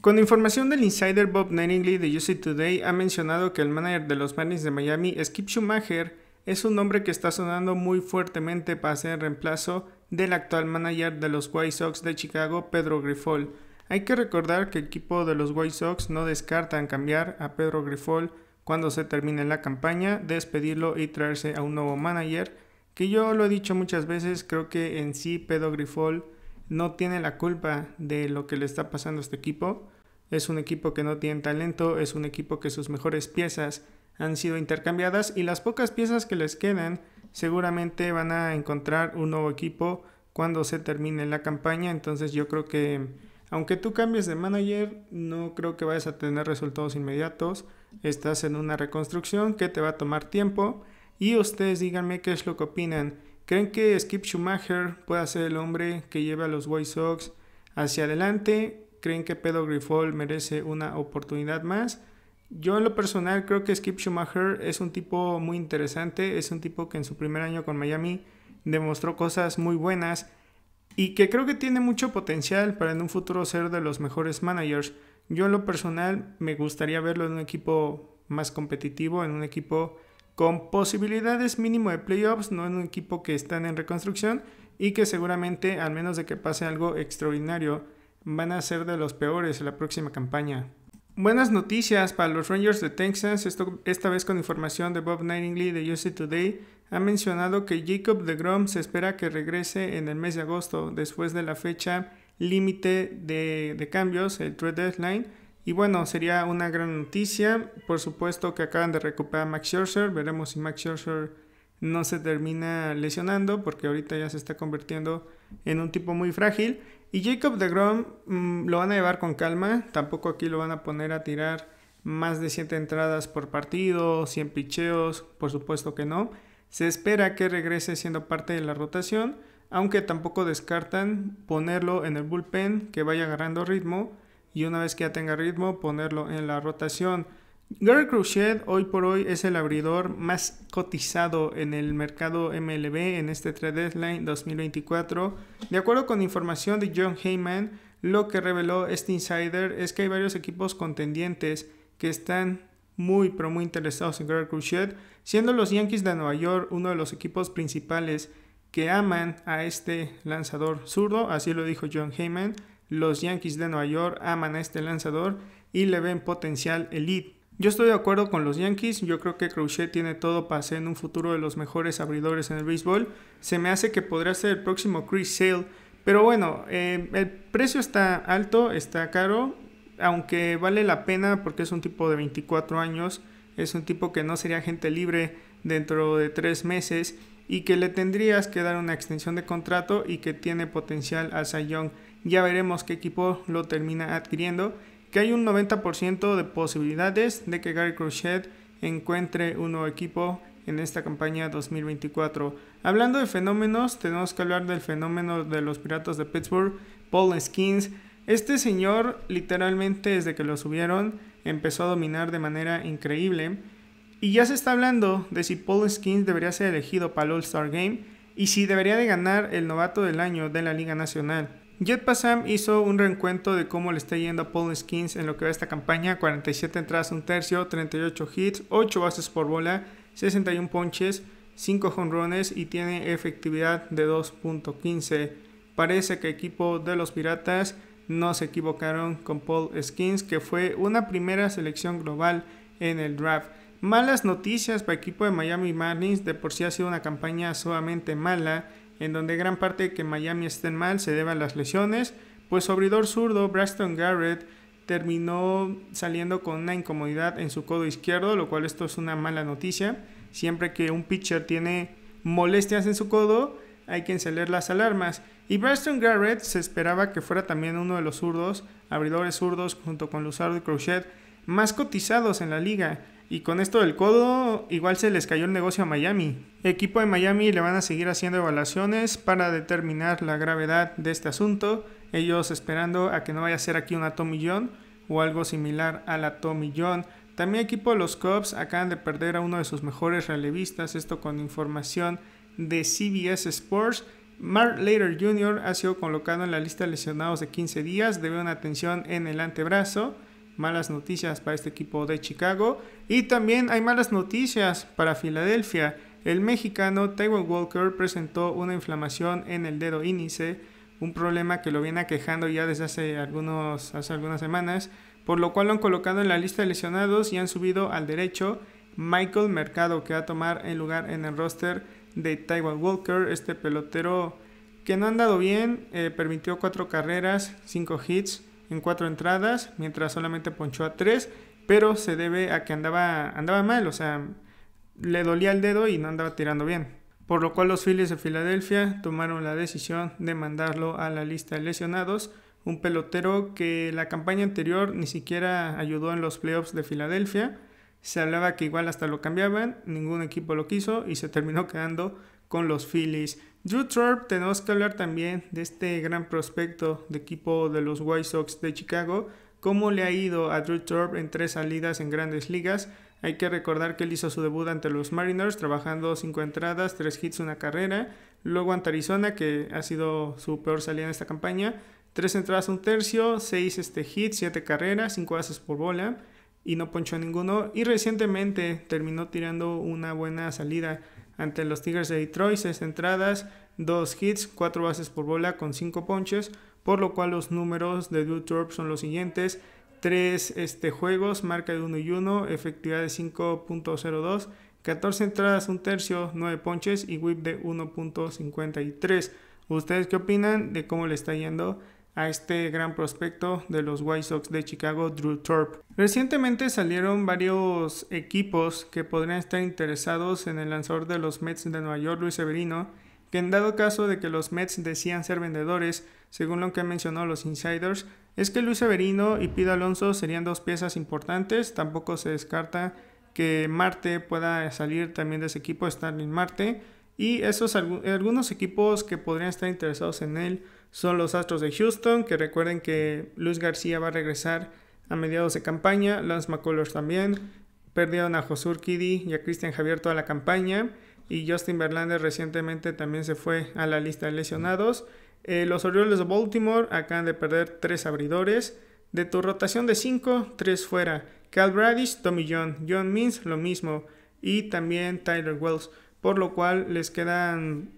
Con información del insider Bob Nettingly de UC Today ha mencionado que el manager de los Marlins de Miami, Skip Schumacher, es un nombre que está sonando muy fuertemente para ser el reemplazo del actual manager de los White Sox de Chicago, Pedro Grifol. Hay que recordar que el equipo de los White Sox no descartan cambiar a Pedro Grifol cuando se termine la campaña, despedirlo y traerse a un nuevo manager, que yo lo he dicho muchas veces, creo que en sí Pedro Grifol no tiene la culpa de lo que le está pasando a este equipo. Es un equipo que no tiene talento, es un equipo que sus mejores piezas han sido intercambiadas y las pocas piezas que les quedan seguramente van a encontrar un nuevo equipo cuando se termine la campaña. Entonces yo creo que aunque tú cambies de manager, no creo que vayas a tener resultados inmediatos. Estás en una reconstrucción que te va a tomar tiempo y ustedes díganme qué es lo que opinan. ¿Creen que Skip Schumacher pueda ser el hombre que lleve a los White Sox hacia adelante? ¿Creen que Pedro Grifol merece una oportunidad más? Yo en lo personal creo que Skip Schumacher es un tipo muy interesante, es un tipo que en su primer año con Miami demostró cosas muy buenas y que creo que tiene mucho potencial para en un futuro ser de los mejores managers. Yo en lo personal me gustaría verlo en un equipo más competitivo, en un equipo con posibilidades mínimo de playoffs, no en un equipo que están en reconstrucción y que seguramente, al menos de que pase algo extraordinario, van a ser de los peores en la próxima campaña. Buenas noticias para los Rangers de Texas, esta vez con información de Bob Nightingale de UC Today, ha mencionado que Jacob de Grom se espera que regrese en el mes de agosto, después de la fecha límite de, de cambios, el trade deadline, y bueno, sería una gran noticia. Por supuesto que acaban de recuperar a Max Scherzer. Veremos si Max Scherzer no se termina lesionando porque ahorita ya se está convirtiendo en un tipo muy frágil. Y Jacob de Grom mm, lo van a llevar con calma. Tampoco aquí lo van a poner a tirar más de 7 entradas por partido, 100 picheos. Por supuesto que no. Se espera que regrese siendo parte de la rotación. Aunque tampoco descartan ponerlo en el bullpen que vaya agarrando ritmo y una vez que ya tenga ritmo ponerlo en la rotación. Gary Crochet hoy por hoy es el abridor más cotizado en el mercado MLB en este trade deadline 2024. De acuerdo con información de John Heyman, lo que reveló este insider es que hay varios equipos contendientes que están muy pero muy interesados en Gary Crochet, siendo los Yankees de Nueva York uno de los equipos principales que aman a este lanzador zurdo, así lo dijo John Heyman los Yankees de Nueva York aman a este lanzador y le ven potencial elite. Yo estoy de acuerdo con los Yankees, yo creo que Crochet tiene todo para ser en un futuro de los mejores abridores en el béisbol. Se me hace que podría ser el próximo Chris Sale, pero bueno, eh, el precio está alto, está caro, aunque vale la pena porque es un tipo de 24 años, es un tipo que no sería gente libre dentro de 3 meses y que le tendrías que dar una extensión de contrato y que tiene potencial a Cy ya veremos qué equipo lo termina adquiriendo, que hay un 90% de posibilidades de que Gary Crochet encuentre un nuevo equipo en esta campaña 2024. Hablando de fenómenos, tenemos que hablar del fenómeno de los Piratas de Pittsburgh, Paul Skins. Este señor literalmente desde que lo subieron empezó a dominar de manera increíble. Y ya se está hablando de si Paul Skins debería ser elegido para el All-Star Game y si debería de ganar el novato del año de la Liga Nacional. Jet Passam hizo un reencuentro de cómo le está yendo a Paul Skins en lo que va a esta campaña, 47 entradas, un tercio, 38 hits, 8 bases por bola, 61 ponches, 5 jonrones y tiene efectividad de 2.15. Parece que el equipo de los Piratas no se equivocaron con Paul Skins, que fue una primera selección global en el draft. Malas noticias para el equipo de Miami Marlins, de por sí ha sido una campaña sumamente mala en donde gran parte de que Miami estén mal se deban a las lesiones, pues su abridor zurdo Braxton Garrett terminó saliendo con una incomodidad en su codo izquierdo, lo cual esto es una mala noticia. Siempre que un pitcher tiene molestias en su codo, hay que encender las alarmas. Y Braxton Garrett se esperaba que fuera también uno de los zurdos, abridores zurdos junto con Luzardo y Crochet, más cotizados en la liga. Y con esto del codo, igual se les cayó el negocio a Miami. Equipo de Miami le van a seguir haciendo evaluaciones para determinar la gravedad de este asunto, ellos esperando a que no vaya a ser aquí una Tommy John o algo similar a la Tommy John. También equipo de los Cubs acaban de perder a uno de sus mejores relevistas, esto con información de CBS Sports. Mark Later Jr. ha sido colocado en la lista de lesionados de 15 días Debe una tensión en el antebrazo malas noticias para este equipo de Chicago. Y también hay malas noticias para Filadelfia. El mexicano Taiwan Walker presentó una inflamación en el dedo índice, un problema que lo viene aquejando ya desde hace, algunos, algunas semanas, por lo cual lo han colocado en la lista de lesionados y han subido al derecho Michael Mercado, que va a tomar el lugar en el roster de Taiwan Walker, este pelotero que no ha andado bien, eh, permitió cuatro carreras, cinco hits, en cuatro entradas, mientras solamente ponchó a tres, pero se debe a que andaba, andaba mal, o sea, le dolía el dedo y no andaba tirando bien. Por lo cual los Phillies de Filadelfia tomaron la decisión de mandarlo a la lista de lesionados, un pelotero que la campaña anterior ni siquiera ayudó en los playoffs de Filadelfia. Se hablaba que igual hasta lo cambiaban, ningún equipo lo quiso y se terminó quedando con los Phillies. Drew Thorpe, tenemos que hablar también de este gran prospecto de equipo de los White Sox de Chicago. ¿Cómo le ha ido a Drew Thorpe en tres salidas en grandes ligas? Hay que recordar que él hizo su debut ante los Mariners, trabajando cinco entradas, tres hits, una carrera. Luego ante Arizona, que ha sido su peor salida en esta campaña. Tres entradas, un tercio, seis este, hits, siete carreras, cinco bases por bola y no ponchó ninguno. Y recientemente terminó tirando una buena salida ante los Tigers de Detroit, 6 entradas, 2 hits, 4 bases por bola con 5 ponches, por lo cual los números de Drew son los siguientes. 3 este, juegos, marca de 1 y 1, efectividad de 5.02, 14 entradas, 1 tercio, 9 ponches y whip de 1.53. ¿Ustedes qué opinan de cómo le está yendo a este gran prospecto de los White Sox de Chicago, Drew Thorpe. Recientemente salieron varios equipos que podrían estar interesados en el lanzador de los Mets de Nueva York, Luis Severino, que en dado caso de que los Mets decían ser vendedores, según lo que han mencionado los insiders, es que Luis Severino y Pido Alonso serían dos piezas importantes, tampoco se descarta que Marte pueda salir también de ese equipo, Stanley Marte, y esos algunos equipos que podrían estar interesados en él son los Astros de Houston, que recuerden que Luis García va a regresar a mediados de campaña, Lance McCullers también, perdieron a Josur Kiddy y a Cristian Javier toda la campaña, y Justin Verlander recientemente también se fue a la lista de lesionados. Eh, los Orioles de Baltimore acaban de perder tres abridores. De tu rotación de 5, tres fuera. Cal Bradish, Tommy John, John Means, lo mismo. Y también Tyler Wells. Por lo cual les quedan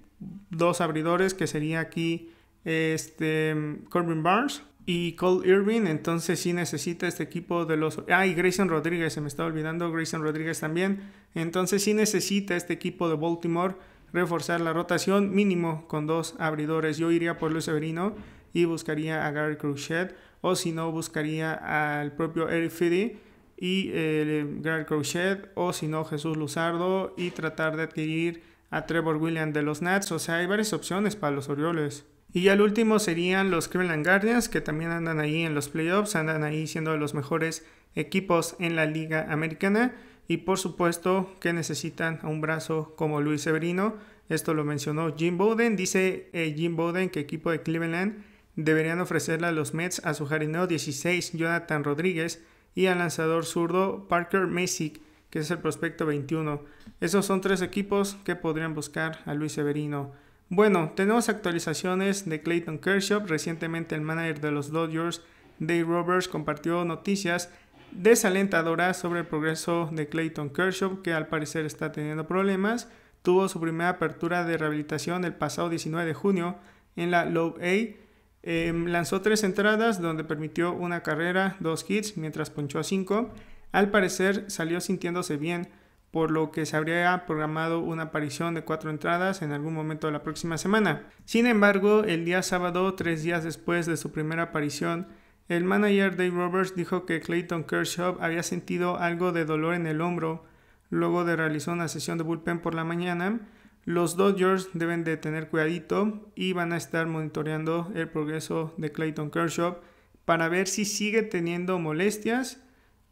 dos abridores que sería aquí este, Corbin Barnes y Cole Irving. Entonces sí necesita este equipo de los... Ah, y Grayson Rodríguez, se me está olvidando Grayson Rodríguez también. Entonces sí necesita este equipo de Baltimore reforzar la rotación mínimo con dos abridores. Yo iría por Luis Severino y buscaría a Gary Crochet o si no buscaría al propio Eric Fiddy y eh, Gary Crochet o si no Jesús Luzardo y tratar de adquirir a Trevor Williams de los Nats. O sea, hay varias opciones para los Orioles. Y ya el último serían los Cleveland Guardians, que también andan ahí en los playoffs, andan ahí siendo los mejores equipos en la liga americana. Y por supuesto que necesitan a un brazo como Luis Severino. Esto lo mencionó Jim Bowden. Dice eh, Jim Bowden que equipo de Cleveland deberían ofrecerle a los Mets a su jardinero 16, Jonathan Rodríguez, y al lanzador zurdo Parker Messick, que es el prospecto 21. Esos son tres equipos que podrían buscar a Luis Severino. Bueno, tenemos actualizaciones de Clayton Kershaw. Recientemente el manager de los Dodgers, Dave Roberts, compartió noticias desalentadoras sobre el progreso de Clayton Kershaw, que al parecer está teniendo problemas. Tuvo su primera apertura de rehabilitación el pasado 19 de junio en la Low A. Em, lanzó tres entradas donde permitió una carrera, dos hits, mientras ponchó a cinco. Al parecer salió sintiéndose bien por lo que se habría programado una aparición de cuatro entradas en algún momento de la próxima semana. Sin embargo, el día sábado, tres días después de su primera aparición, el manager Dave Roberts dijo que Clayton Kershaw había sentido algo de dolor en el hombro luego de realizar una sesión de bullpen por la mañana. Los Dodgers deben de tener cuidadito y van a estar monitoreando el progreso de Clayton Kershaw para ver si sigue teniendo molestias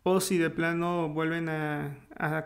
o si de plano vuelven a,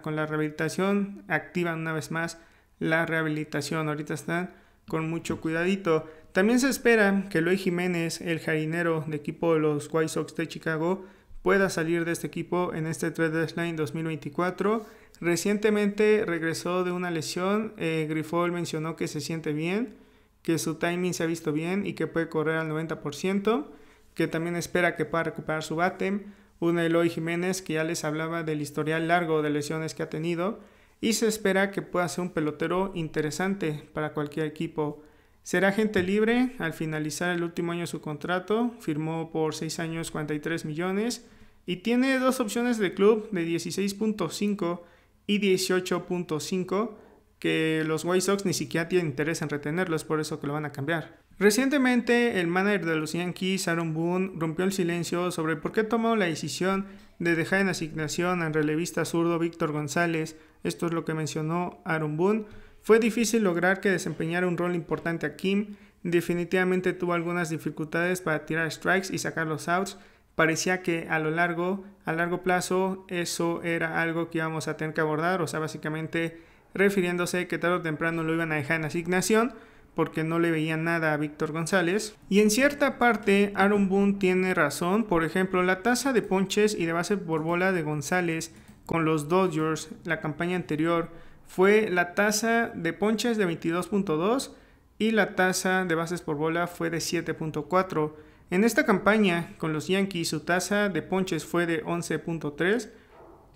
con la rehabilitación, activan una vez más la rehabilitación. Ahorita están con mucho cuidadito. También se espera que Luis Jiménez, el jardinero de equipo de los White Sox de Chicago, pueda salir de este equipo en este trade deadline 2024. Recientemente regresó de una lesión. Eh, Grifol mencionó que se siente bien, que su timing se ha visto bien y que puede correr al 90%, que también espera que pueda recuperar su bate. Una Eloy Jiménez que ya les hablaba del historial largo de lesiones que ha tenido y se espera que pueda ser un pelotero interesante para cualquier equipo. Será gente libre al finalizar el último año de su contrato, firmó por 6 años 43 millones y tiene dos opciones de club de 16.5 y 18.5 que los White Sox ni siquiera tienen interés en retenerlos, por eso que lo van a cambiar. Recientemente, el manager de los Yankees, Aaron Boone, rompió el silencio sobre por qué tomó la decisión de dejar en asignación al relevista zurdo Víctor González. Esto es lo que mencionó Aaron Boone. Fue difícil lograr que desempeñara un rol importante a Kim. Definitivamente tuvo algunas dificultades para tirar strikes y sacar los outs. Parecía que a lo largo, a largo plazo, eso era algo que íbamos a tener que abordar. O sea, básicamente refiriéndose que tarde o temprano lo iban a dejar en asignación porque no le veía nada a Víctor González. Y en cierta parte, Aaron Boone tiene razón. Por ejemplo, la tasa de ponches y de bases por bola de González con los Dodgers la campaña anterior fue la tasa de ponches de 22.2 y la tasa de bases por bola fue de 7.4. En esta campaña con los Yankees su tasa de ponches fue de 11.3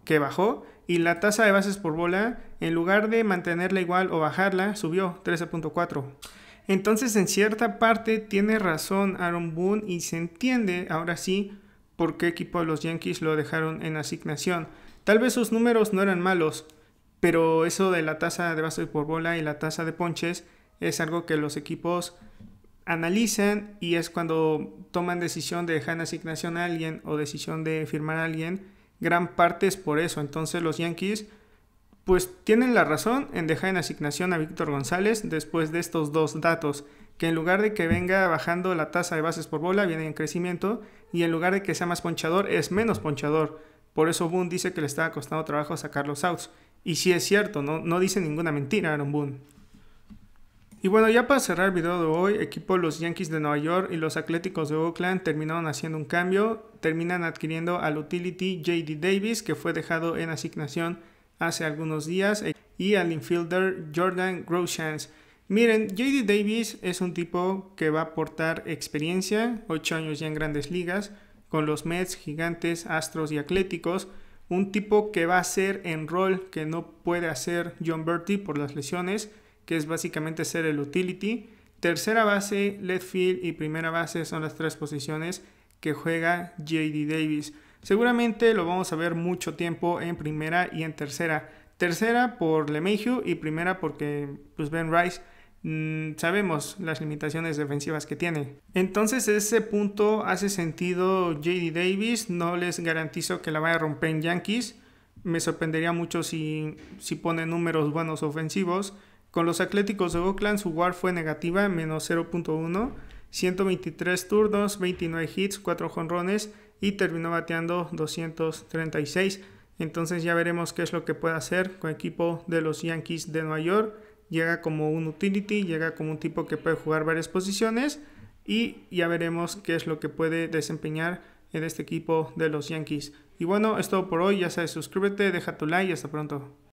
que bajó y la tasa de bases por bola, en lugar de mantenerla igual o bajarla, subió 13.4. Entonces, en cierta parte, tiene razón Aaron Boone y se entiende ahora sí por qué equipo los Yankees lo dejaron en asignación. Tal vez sus números no eran malos, pero eso de la tasa de bases por bola y la tasa de ponches es algo que los equipos analizan y es cuando toman decisión de dejar en asignación a alguien o decisión de firmar a alguien gran parte es por eso. Entonces los Yankees pues tienen la razón en dejar en asignación a Víctor González después de estos dos datos, que en lugar de que venga bajando la tasa de bases por bola, viene en crecimiento, y en lugar de que sea más ponchador, es menos ponchador. Por eso Boone dice que le está costando trabajo sacar los outs. Y si sí es cierto, no, no dice ninguna mentira Aaron Boone. Y bueno, ya para cerrar el video de hoy, equipo los Yankees de Nueva York y los Atléticos de Oakland terminaron haciendo un cambio, terminan adquiriendo al utility JD Davis que fue dejado en asignación hace algunos días eh, y al infielder Jordan Groshans. Miren, JD Davis es un tipo que va a aportar experiencia, 8 años ya en grandes ligas, con los Mets, Gigantes, Astros y Atléticos. Un tipo que va a ser en rol que no puede hacer John Bertie por las lesiones que es básicamente ser el utility. Tercera base, left field y primera base son las tres posiciones que juega JD Davis. Seguramente lo vamos a ver mucho tiempo en primera y en tercera. Tercera por LeMahieu y primera porque pues Ben Rice mm, sabemos las limitaciones defensivas que tiene. Entonces ese punto hace sentido JD Davis. No les garantizo que la vaya a romper en Yankees. Me sorprendería mucho si, si pone números buenos ofensivos. Con los Atléticos de Oakland su WAR fue negativa, menos 0.1, 123 turnos, 29 hits, 4 jonrones y terminó bateando 236. Entonces ya veremos qué es lo que puede hacer con el equipo de los Yankees de Nueva York. Llega como un utility, llega como un tipo que puede jugar varias posiciones y ya veremos qué es lo que puede desempeñar en este equipo de los Yankees. Y bueno, es por hoy. Ya sabes, suscríbete, deja tu like y hasta pronto.